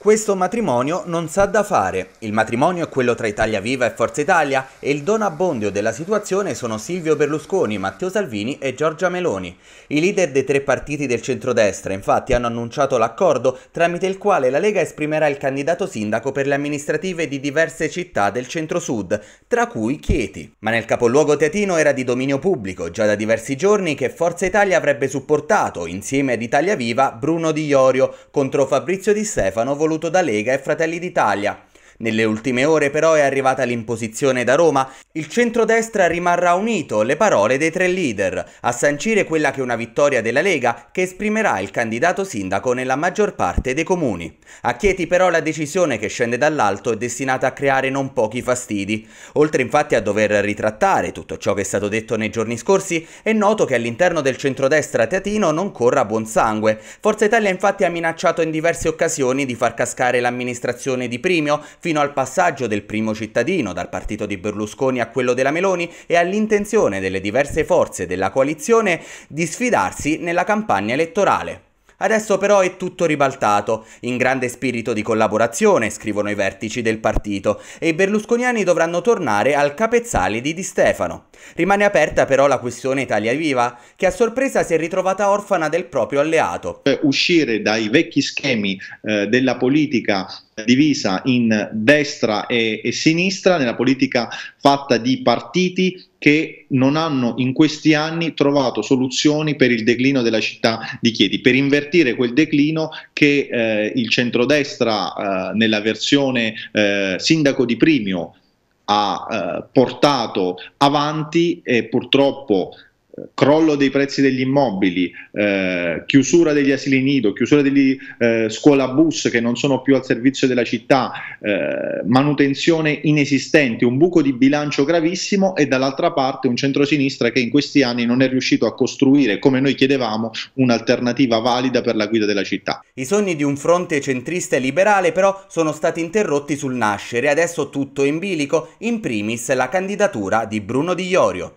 Questo matrimonio non sa da fare. Il matrimonio è quello tra Italia Viva e Forza Italia e il don abbondio della situazione sono Silvio Berlusconi, Matteo Salvini e Giorgia Meloni. I leader dei tre partiti del centrodestra infatti hanno annunciato l'accordo tramite il quale la Lega esprimerà il candidato sindaco per le amministrative di diverse città del centro-sud, tra cui Chieti. Ma nel capoluogo teatino era di dominio pubblico già da diversi giorni che Forza Italia avrebbe supportato, insieme ad Italia Viva, Bruno Di Iorio contro Fabrizio Di Stefano voluto da Lega e Fratelli d'Italia, nelle ultime ore però è arrivata l'imposizione da Roma, il centrodestra rimarrà unito, le parole dei tre leader, a sancire quella che è una vittoria della Lega che esprimerà il candidato sindaco nella maggior parte dei comuni. A Chieti però la decisione che scende dall'alto è destinata a creare non pochi fastidi. Oltre infatti a dover ritrattare tutto ciò che è stato detto nei giorni scorsi, è noto che all'interno del centrodestra teatino non corra buon sangue. Forza Italia infatti ha minacciato in diverse occasioni di far cascare l'amministrazione di Primio, fino al passaggio del primo cittadino dal partito di Berlusconi a quello della Meloni e all'intenzione delle diverse forze della coalizione di sfidarsi nella campagna elettorale. Adesso però è tutto ribaltato, in grande spirito di collaborazione, scrivono i vertici del partito, e i berlusconiani dovranno tornare al capezzale di Di Stefano. Rimane aperta però la questione Italia Viva, che a sorpresa si è ritrovata orfana del proprio alleato. uscire dai vecchi schemi eh, della politica divisa in destra e, e sinistra, nella politica fatta di partiti che non hanno in questi anni trovato soluzioni per il declino della città di Chieti, per invertire quel declino che eh, il centrodestra eh, nella versione eh, sindaco di Primio ha eh, portato avanti e purtroppo crollo dei prezzi degli immobili, eh, chiusura degli asili nido, chiusura degli eh, scuola bus che non sono più al servizio della città, eh, manutenzione inesistente, un buco di bilancio gravissimo e dall'altra parte un centrosinistra che in questi anni non è riuscito a costruire, come noi chiedevamo, un'alternativa valida per la guida della città. I sogni di un fronte centrista e liberale però sono stati interrotti sul nascere, adesso tutto in bilico, in primis la candidatura di Bruno Di Iorio.